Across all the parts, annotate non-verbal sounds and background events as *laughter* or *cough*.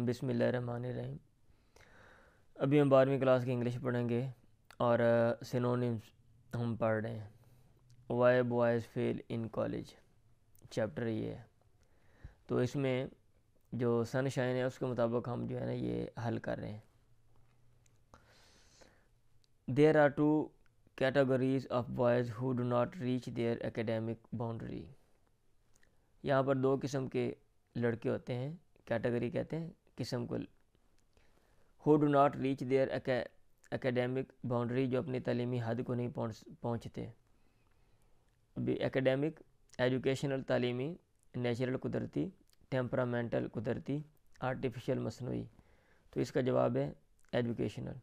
Run रही अभी हम बारहवीं क्लास की इंग्लिश पढ़ेंगे और सिनोनिम्स हम पढ़ रहे हैं why boys fail in college chapter ये है तो इसमें जो सनशाइन है उसके मुताबिक हम जो है ना ये हल कर रहे हैं there are two categories of boys who do not reach their academic boundary यहाँ पर दो किस्म के लड़के होते हैं कैटेगरी कहते हैं किस्म को who do not reach their academic boundary जो अपनी तलीमी हद को नहीं पहुँच पहुँचते अभी एकेडमिक एजुकेशनल तलीमी नेचुरल कुदरती टेम्परामेंटल कुदरती आर्टिफिशियल मसनू तो इसका जवाब है educational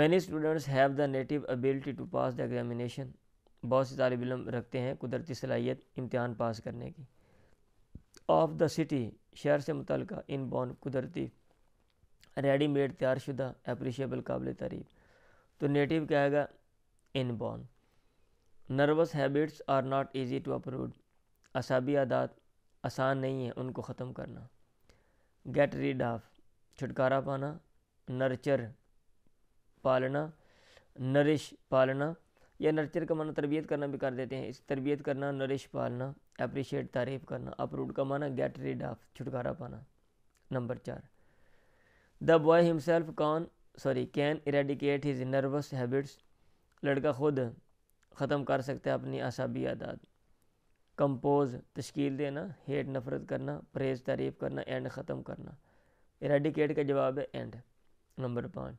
many students have the native ability to pass the examination बहुत से तालब इलम रखते हैं कुदरती सलाहियत इम्तहान पास करने की ऑफ द सिटी शहर से मुतल इन बॉन कुदरती रेडीमेड तैयार शुदा अप्रिशिएबल काबिल तारीफ तो नेटिव क्या आएगा inborn nervous habits are not easy to approve असाबी आदात आसान नहीं है उनको ख़त्म करना गेट रीड ऑफ छुटकारा पाना नर्चर पालना नरिश पालना या नर्चर का माना तरबियत करना भी कर देते हैं इस तरबियत करना नरिश पालना अप्रिशिएट तारीफ़ करना अपरूड का माना गेट रिड ऑफ छुटकारा पाना नंबर चार the boy himself con sorry can eradicate his nervous habits लड़का खुद ख़त्म कर सकता है अपनी असाबी आदात कंपोज तश्कील देना हेट नफ़रत करना परहेज़ तारीफ़ करना एंड ख़त्म करना इरेडिकेट का जवाब है एंड नंबर पाँच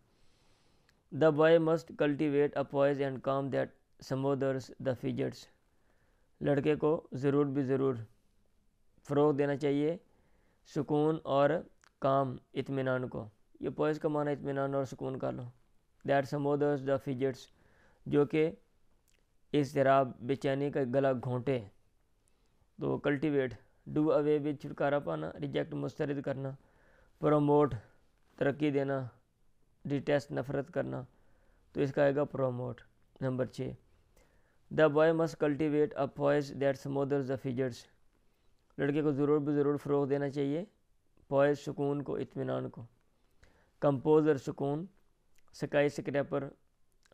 The boy must cultivate a poise and calm that smothers the fidgets. लड़के को ज़रूर भी ज़रूर फ़रोग देना चाहिए सुकून और काम इतमान को ये पॉइज का माना इतमान और सुकून का लो दैट समोदर्स द फिजट्स जो कि इस जराब बेचैनी का गला घोंटे तो कल्टीवेट डू अवे विद छुटकारा पाना रिजेक्ट मुस्तरद करना प्रमोट तरक्की देना डिटेस्ट नफरत करना तो इसका आएगा प्रोमोट नंबर छः the boy must cultivate a poise that smoother the fissures लड़के को ज़रूर भी ज़रूर फ़रोग देना चाहिए पॉइस सुकून को इतमान को कंपोज़र सुकून स्काई स्क्रैपर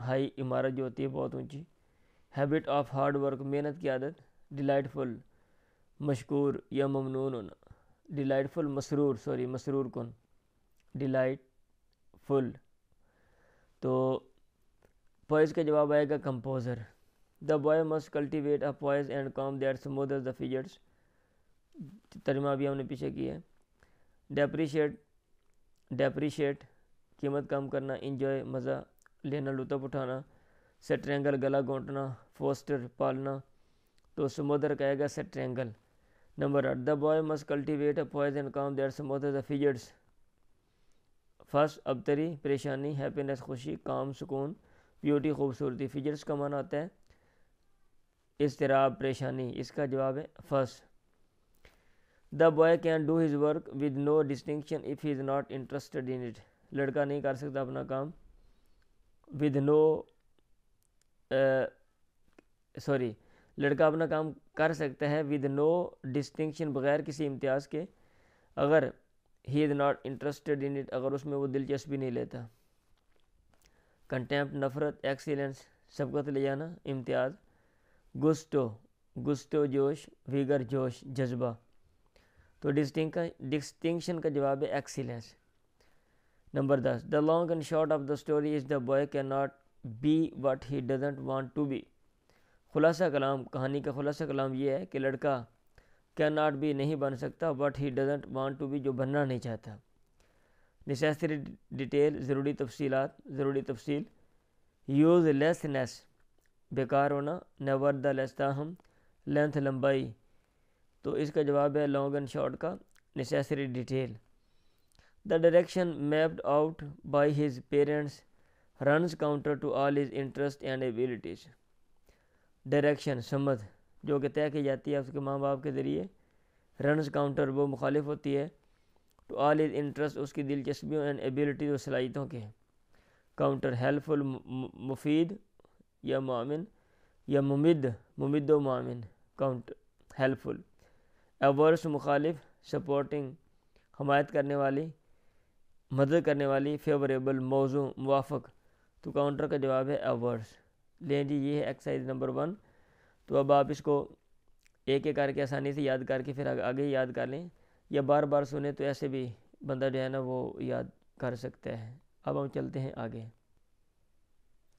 हाई इमारत जो होती है बहुत ऊंची हैबिट ऑफ हार्ड वर्क मेहनत की आदत डिलइटफुल मशकूर या ममनून होना डिलइटफुल मसरूर सॉरी मसरूर कौन डिलइट फुल तो पॉइज का जवाब आएगा composure the boy must cultivate a poise and calm or smooth the fissures तर्जमा भी हमने पीछे किया है डेप्रीशिएट डेप्रीशिएट कीमत कम करना इंजॉय मज़ा लेना लुत्फ उठाना सेट्रेंगल गला घोंटना फोस्टर पालना तो समुद्र कहेगा सेट्रेंगल नंबर आठ the boy must cultivate a poise and calm there समुद्र द फिजर्स फर्स्ट अबतरी परेशानी हैप्पीनेस खुशी काम सुकून ब्यूटी खूबसूरती फिजर्स का मन आता है इसतराब परेशानी इसका जवाब है first the boy can do his work with no distinction if he is not interested in it लड़का नहीं कर सकता अपना काम विद नो सॉरी लड़का अपना काम कर सकता है विद नो डिस्टिंक्शन बगैर किसी इम्तियाज़ के अगर he is not interested in it अगर उसमें वो दिलचस्पी नहीं लेता कंटेम्प्ट नफ़रत एक्सीलेंस सबकत ले जाना इम्तियाज़ गुस्तो गुस्तो जोश वीगर जोश जज्बा तो डिस्टिंग का डिस्टिंक्शन का जवाब है एक्सीलेंस नंबर दस the long and short of the story is the boy can not be what he doesn't want to be खुलासा कलाम कहानी का खुलासा कलाम ये है कि लड़का कैन नॉट बी नहीं बन सकता but he doesn't want to be जो बनना नहीं चाहता नेसेसरी डिटेल ज़रूरी तफसीलात ज़रूरी तफसील यूज़ लेस नेस बेकार होना नेवर द लेस ताहम लेंथ लंबाई तो इसका जवाब है लॉन्ग एंड शॉर्ट का necessary detail the direction mapped out by his parents runs counter to all his interest and abilities direction समझ जो कि तय की जाती है उसके माँ बाप के ज़रिए रनस काउंटर वो मुखालिफ होती है तो आल इज इंटरेस्ट उसकी दिलचस्पियों एंड एबिलिटीज और सलाहितों के हैं काउंटर हेल्पफुल मुफीद या मामिन या मुमिद मुमिद मामिन काउंटर हेल्पफुल एवर्स मुखालिफ सपोर्टिंग हमायत करने वाली मदद करने वाली फेवरेबल मौजू मुआफ़ तो काउंटर का जवाब है एवर्स लें जी ये है एक्सरसाइज नंबर वन तो अब आप इसको एक एक करके आसानी से याद करके फिर आगे याद कर लें या बार बार सुने तो ऐसे भी बंदा जो है ना वो याद कर सकता है अब हम चलते हैं आगे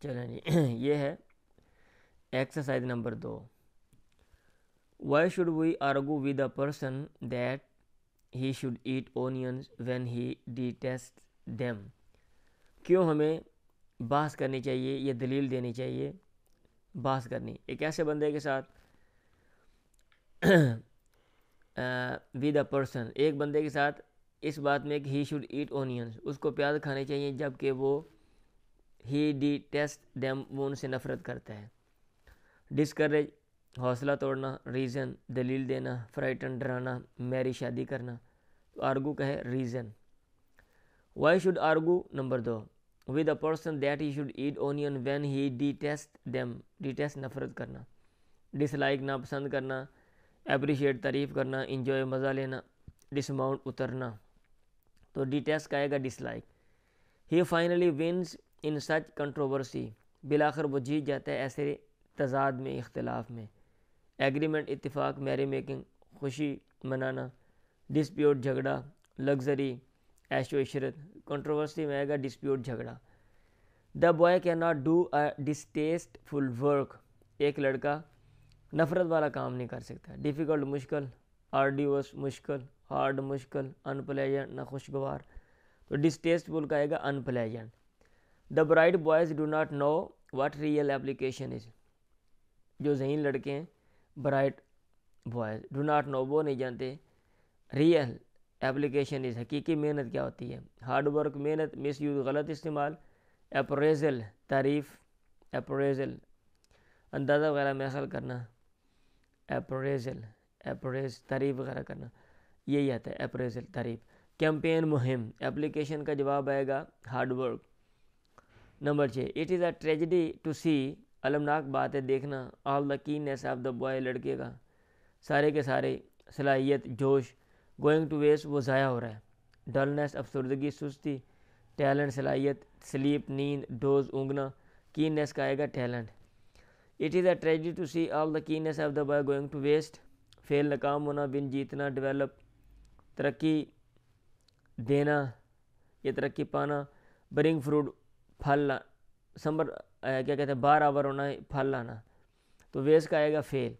चलें जी *clears throat* ये है एक्सरसाइज नंबर दो why should we argue with a person that he should eat onions when he detest them क्यों हमें बास करनी चाहिए या दलील देनी चाहिए बात करनी एक ऐसे बंदे के साथ विद *clears throat* अ पर्सन एक बंदे के साथ इस बात में कि ही शुड ईट ओनियंस उसको प्याज खाने चाहिए जबकि वो ही डी टेस्ट डैम वो उनसे नफरत करता है डिस्करेज हौसला तोड़ना रीज़न दलील देना फ्राइटन डराना मेरी शादी करना तो आर्गू कहे reason why should argue number दो with a person that he should eat onion when he detest them detest नफरत करना डिसलाइक नापसंद करना अप्रिशिएट तारीफ़ करना इंजॉय मज़ा लेना डिसमाउंट उतरना तो डिटेस्ट का आएगा dislike he finally wins in such controversy बिलाखर वो जीत जाता है ऐसे तजाद में इख्तलाफ में एग्रीमेंट इतफ़ाक़ मैरी मेकिंग खुशी मनाना डिस्प्यूट झगड़ा लग्जरी एश इशरत कंट्रोवर्सी में आएगा डिस्प्यूट झगड़ा the boy can not do a distasteful work एक लड़का नफरत वाला काम नहीं कर सकता डिफ़िकल्ट मुश्किल आर्डियस मुश्किल हार्ड मुश्किल अनप्लेजेंट खुशगवार तो डिस्टेस्टफुल का आएगा unpleasant the bright boys do not know what real application is जो जहीन लड़के हैं bright boys do not know वो नहीं जानते रियल एप्लीकेशन इस हकीकी मेहनत क्या होती है हार्ड वर्क मेहनत मिस यूज गलत इस्तेमाल अप्रेजल तारीफ़ अप्रेजल अंदाज़ा वगैरह महसल करना अप्रेजल अप्रेज तारीफ वगैरह करना यही आता है अप्रेजल तारीफ कैंपेन मुहिम एप्लीकेशन का जवाब आएगा हार्ड वर्क नंबर छः it is a tragedy to see अलमनाक बात है देखना all the keenness of the boy लड़के का सारे के सारे सलाहियत जोश गोइंग टू वेस्ट वो ज़ाया हो रहा है डलनेस अफसरदगी सुस्ती टैलेंट सलाहियत स्लीप नींद डोज ऊँगना कीनेस का आएगा talent it is a tragedy to see all the keenness of the boy going to waste fail नाकाम होना बिन जीतना डेवलप तरक्की देना या तरक्की पाना बरिंग फ्रूट फल ला संबर क्या कहते हैं बार आवर होना फल लाना तो वेस्ट का आएगा fail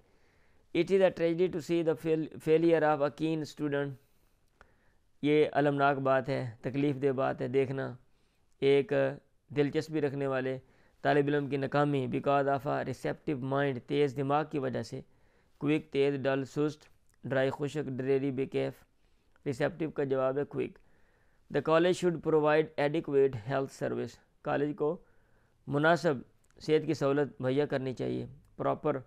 it is a tragedy to see the failure of of a ये अलमनाक बात है तकलीफ़ दह बात है देखना एक दिलचस्पी रखने वाले तालब इम की नाकामी because of a receptive mind तेज़ दिमाग की वजह से क्विक तेज़ डल सुस्त ड्राई खुशक ड्रेरी बेकैफ रिसेप्टिव का जवाब है quick the college should provide adequate health service college को मुनासब सेहत की सहूलत मुहैया करनी चाहिए प्रॉपर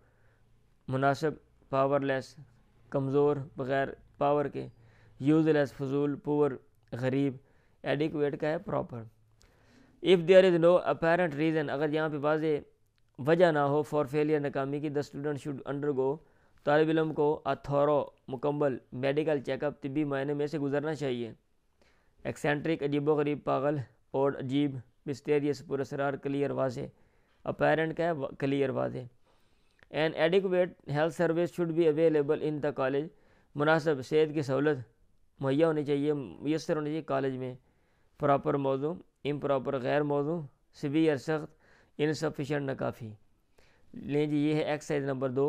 मुनासब पावरलेस कमज़ोर बग़ैर पावर के यूजलेस फजूल पुअर गरीब एडिकुएट का है proper if there is no apparent reason अगर यहाँ पर वाज वजह ना हो फॉर फेलियर नाकामी की the student should undergo तालब इलम को अथौरो मुकम्मल मेडिकल चेकअप तबी मायने में से गुजरना चाहिए एक्सेंट्रिक अजीबो गरीब पागल और अजीब मिस्टेरियस पुरसरार क्लियर वाजे अपेरेंट का है क्लियर वाज and adequate health service should भी अवेलेबल इन द कॉलेज मुनासब सेहत की सहूलत मुहैया होनी चाहिए मैसर होनी चाहिए कॉलेज में प्रॉपर मौजू इम प्रॉपर गैर मौजू सीवियर सख्त इनसफिशेंट काफ़ी लें जी ये है एक्सरसाइज नंबर दो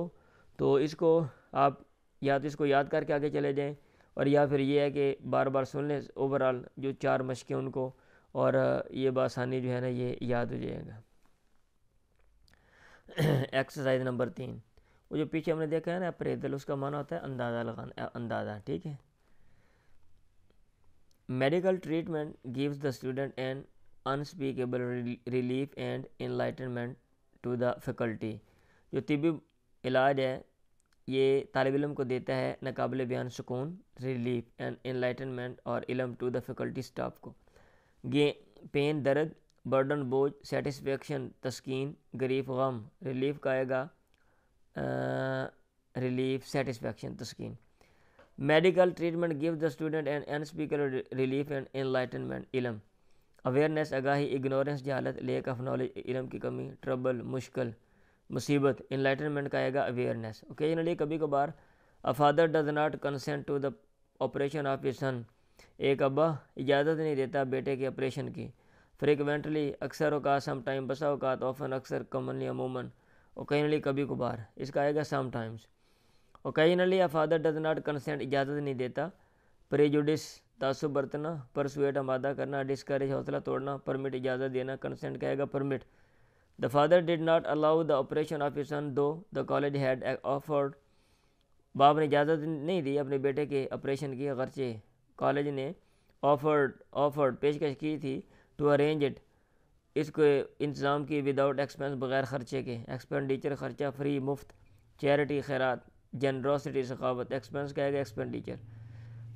तो इसको आप या तो इसको याद करके आगे चले जाएँ और या फिर ये है कि बार बार सुन लें ओवरऑल जो चार मशकें उनको और ये बासानी जो है ना ये याद हो जाएगा एक्सरसाइज *clears throat* नंबर तीन वो जो पीछे हमने देखा है ना अप्रेजल उसका माना होता है अंदाज़ा लगाना अंदाज़ा ठीक है medical treatment gives the student an unspeakable relief and enlightenment to the faculty जो तिबी इलाज है ये तालब इलम को देता है नाकबिल बयान सुकून रिलीफ एंड इनलाइटनमेंट और इलम टू द फैकल्टी स्टाफ को गे पेन दर्द बर्डन बोझ सेटिस्फेक्शन तस्कीन गरीफ गम रिलीफ का आएगा रिलीफ सेटिस्फेक्शन तस्कीन medical treatment give the student and an speaker relief and enlightenment इलम अवेयरनेस आगाही इग्नोरेंस जहालत लेक ऑफ नॉलेज इलम की कमी ट्रबल मुश्किल मुसीबत इनलाइटनमेंट का आएगा अवेयरनेस ओकेजनली कभी कभार a father does not consent to the operation of a son एक अब्बा इजाज़त नहीं देता बेटे के ऑपरेशन की फ्रिक्वेंटली तो अक्सर होगा सम टाइम बसा तो ऑफन अक्सर कमनली अमूमन ओकेजनली कभी कभार इसका आएगा सम टाइम्स ओकेजनली या फादर डज नॉट कंसेंट इजाज़त नहीं देता प्रेजुडिस तासुब बरतना परसुएट आमादा करना डिस्करेज हौसला तोड़ना परमिट इजाज़त देना कंसेंट कहेगा permit the father did not allow the operation of son to the college had offered बाप ने इजाज़त नहीं दी अपने बेटे के ऑपरेशन की अगरचे कॉलेज ने ऑफर्ड ऑफर्ड पेशकश की थी टू अरेंज इट इसको इंतज़ाम की विदाउट एक्सपेंस बगैर ख़र्चे के एक्सपेंडिचर ख़र्चा फ्री मुफ्त चैरिटी खैरात जनरोसिटी सखावत एक्सपेंस का है expenditure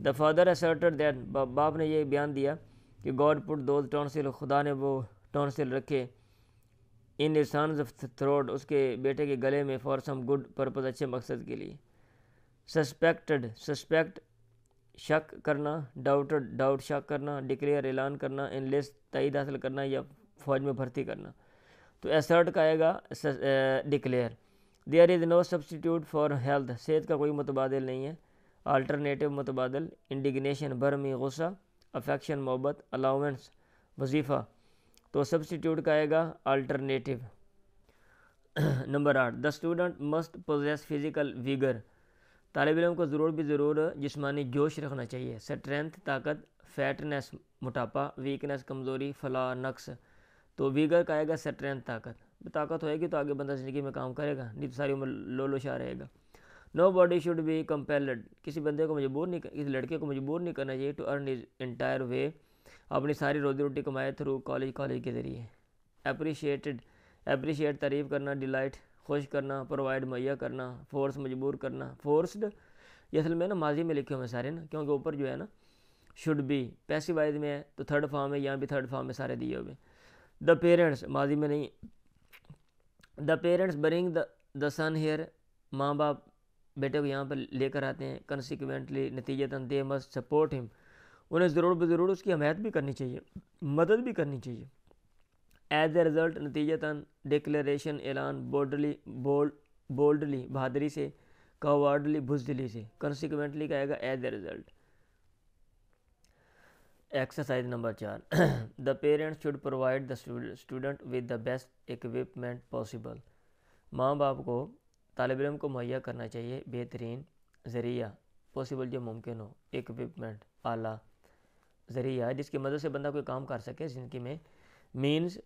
the father asserted that बाप ने यह बयान दिया कि गॉड पुट दो टॉन्सिल खुदा ने वो टॉन्सिल रखे इन इंसान ऑफ थ्रोट उसके बेटे के गले में फॉर सम गुड पर्पज़ अच्छे मकसद के लिए सस्पेक्टेड सस्पेक्ट शक करना डाउट डाउट शक करना डिक्लेयर ऐलान करना लिस्ट तईद हासिल करना या फौज में भर्ती करना तो एसर्ट का आएगा declare there is no substitute for health सेहत का कोई मुतबादल नहीं है आल्टरनेटिव मुतबादल इंडिगनेशन बरमी गुस्सा अफेक्शन मोहब्बत अलाउंस वजीफ़ा तो सब्सटीट्यूट का आएगा आल्टरनेटिव नंबर *clears throat* आठ the student must possess physical vigour तालब इम को ज़रूर भी ज़रूर जिसमानी जोश रखना चाहिए स्ट्रेंथ ताकत फैटनेस मोटापा वीकनेस कमज़ोरी फला नक्स तो वीगर का आएगा स्ट्रेंथ ताकत ताकत होएगी तो आगे बंदा ज़िंदगी में काम करेगा नहीं तो सारी उम्र लो लोशा रहेगा nobody should be compelled किसी बंदे को मजबूर नहीं किसी लड़के को मजबूर नहीं करना चाहिए to earn his entire way अपनी सारी रोजी रोटी कमाए थ्रू कॉलेज कॉलेज के ज़रिए अप्रिशिएटेड अप्रिशिएट तारीफ़ करना डिलइट खुश करना प्रोवाइड मुहैया करना फोर्स मजबूर करना फोर्सड ये असल में ना माजी में लिखे हुए हैं सारे ना क्योंकि ऊपर जो है ना शुड बी वाइज में है तो थर्ड फॉर्म है यहाँ भी थर्ड फॉर्म में सारे दिए हुए द पेरेंट्स माजी में नहीं the parents bring the the son here माँ बाप बेटे को यहाँ पर लेकर आते हैं कंसिक्वेंटली नतीजतन दे मस्ट सपोर्ट हिम उन्हें ज़रूर ब ज़रूर उसकी हमायत भी करनी चाहिए मदद भी करनी चाहिए एज ए रिज़ल्ट नतीजतन डिक्लेरेशन ऐलान बोल्डली बोल्डली बहादरी से कवर्डली भुजदली से कंसिक्वेंटली कहेगा as a result exercise number चार the parents should provide the student with the best equipment possible माँ बाप को तालब इम को मुहैया करना चाहिए बेहतरीन ज़रिया पॉसिबल जो मुमकिन हो इक्विपमेंट आला ज़रिया जिसकी मदद से बंदा कोई काम कर सके ज़िंदगी में मीन्स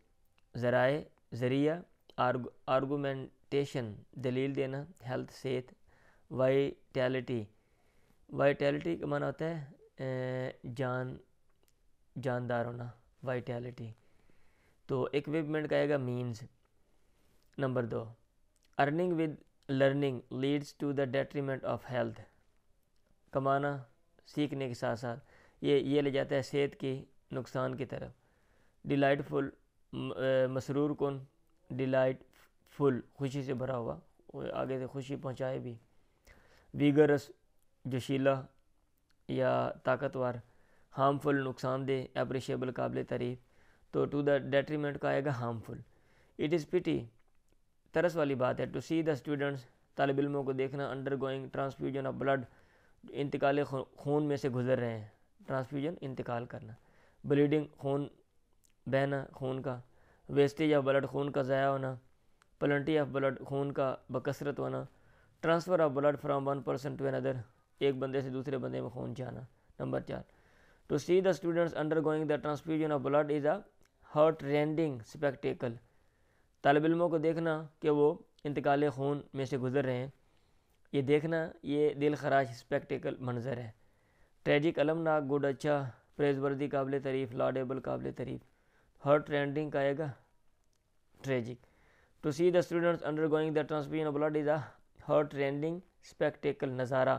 ज़राए ज़रिया आर्गूमेंटेशन दलील देना हेल्थ सेहत वाइटैलिटी वाइटैलिटी का माना होता है जान जानदार होना वाइटैलिटी तो इक्विपमेंट का आएगा मीन्स नंबर दो earning with learning leads to the detriment of health कमाना सीखने के साथ साथ ये ये ले जाता है सेहत के नुकसान की तरफ डिलाइटफुल मसरूर कन डिलाइट फुल खुशी से भरा हुआ आगे से खुशी पहुंचाए भी वीगरस जोशीला या ताकतवर हार्मफुल नुकसानदेह अप्रिशिएबल काबिल तारीफ तो टू द डेट्रीमेंट का आएगा हार्मफुल इट इज़ पिटी तरस वाली बात है टू सी द स्टूडेंट्स तालब इलमों को देखना undergoing transfusion of blood इंतकाल खून में से गुजर रहे हैं ट्रांसफ्यूजन इंतकाल करना ब्लीडिंग खून बहना खून का वेस्टेज ऑफ ब्लड खून का ज़ाया होना पलंटी ऑफ ब्लड खून का बकसरत होना transfer of blood from one person to another एक बंदे से दूसरे बंदे में खून जाना नंबर चार to see the students undergoing the transfusion of blood is a heart rending spectacle तालब इलमों को देखना कि वो इंतकाल खून में से गुजर रहे हैं ये देखना ये दिल खराश स्पेक्टेकल मंजर है ट्रेजिक अलमनाक गुड अच्छा प्रेजवर्दी काबिल तरीफ लाडेबल काबिल तरीफ her trending kahega tragic to see the students undergoing the of blood is a heart rending spectacle नज़ारा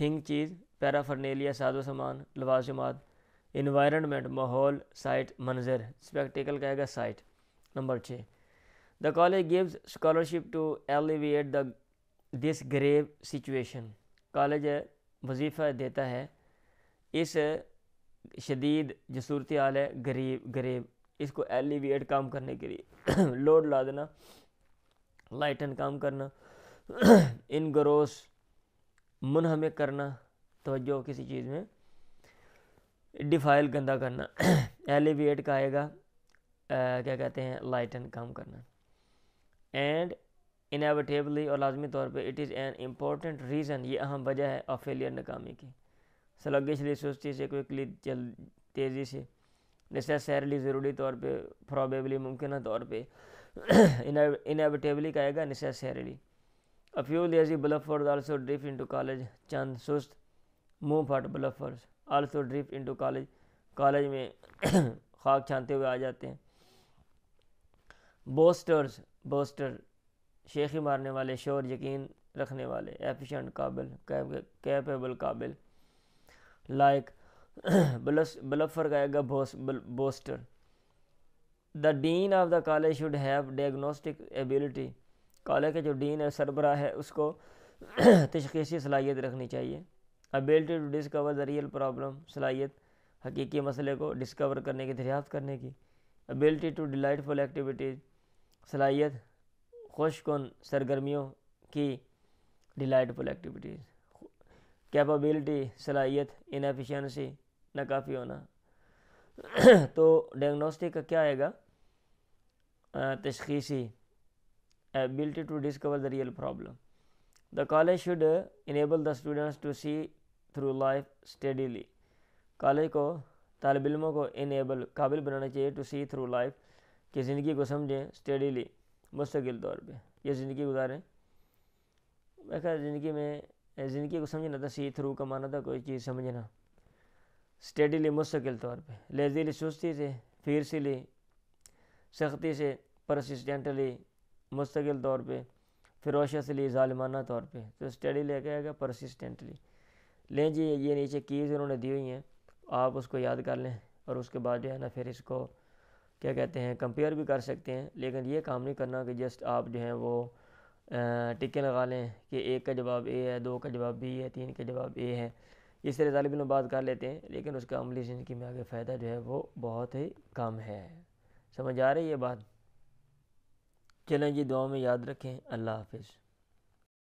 थिंग चीज़ पैराफर्नेलिया साजो सामान लवाजमात इन्वायरमेंट माहौल साइट मंजर स्पेक्टिकल कहेगा साइट नंबर छः the college gives scholarship to alleviate the this grave situation college वजीफ़ा देता है इस शदीद जसूरत आल है गरीब गरीब इसको एलिविएट काम करने के लिए लोड *coughs* ला देना लाइटन काम करना *coughs* इन ग्रोस मुनहमे करना तोज्जो किसी चीज़ में डिफाइल गंदा करना एलिविएट *coughs* का आएगा क्या कहते हैं लाइटन काम करना एंड इनएविटेबली और लाजमी तौर पे it is an important reason ये अहम वजह है ऑफ फेलियर नाकामी की सलगिशली सुस्ती से क्विकली जल तेज़ी से नेसेसरली ज़रूरी तौर पे प्रॉबेबली मुमकिन तौर पे इनएविटेबली *clears throat* कहेगा necessarily a few lazy bluffers also drift into college चंद सुस्त मुंह फट bluffers also drift into college college में *clears throat* खाक छानते हुए आ जाते हैं बोस्टर्स बोस्टर शेखी मारने वाले शोर यकीन रखने वाले एफिशिएंट काबिल कैपेबल काबिल लाइक बलफ़र *coughs* का bluffer कहेगा boaster the dean of the college should have diagnostic ability college के जो डीन है सरबरा है उसको *coughs* तशखीसी सलाहियत रखनी चाहिए ability to discover the real problem सलाहियत हकीकी मसले को डिस्कवर करने की दरियाफ्त करने की एबिलिटी टू डिलाइटफुल एक्टिविटीज़ सलाहियत खुश कन सरगर्मियों की डिलाइटफुल एक्टिविटीज़ कैपेबिलिटी सलाहियत इनफिशेंसी नाकाफ़ी होना *clears throat* तो डायग्नोस्टिक का क्या आएगा तशखीसी ability to discover the real problem the college should enable the students to see through life steadily college को तालब इलमों को इनेबल काबिल बनाना चाहिए टू सी थ्रू लाइफ कि ज़िंदगी को समझें स्टडीली मुस्तकिल तौर पर यह ज़िंदगी गुजारें मैं ज़िंदगी में ज़िंदगी को समझना था सी थ्रू का माना था कोई चीज़ समझना स्टेडीली मुस्किल तौर पर लहजीली सुस्ती से फिर ली सख्ती से परसिस्टेंटली मुस्तकिल तौर पर फिरोशसली ालमाना तौर पर तो स्टडी लेके आएगा परसिस्टेंटली लें जी ये नीचे कीज़ उन्होंने दी हुई हैं आप उसको याद कर लें और उसके बाद जो है ना फिर इसको क्या कहते हैं कंपेयर भी कर सकते हैं लेकिन ये काम नहीं करना कि जस्ट आप जो हैं वो टिक्के लगा लें कि एक का जवाब ए है दो का जवाब बी है तीन का जवाब ए है ये तालब इन बात कर लेते हैं लेकिन उसका अमली ज़िंदगी में आगे फ़ायदा जो है वो बहुत ही कम है समझ आ रही है बात चलें जी दुआ में याद रखें अल्लाह हाफिज़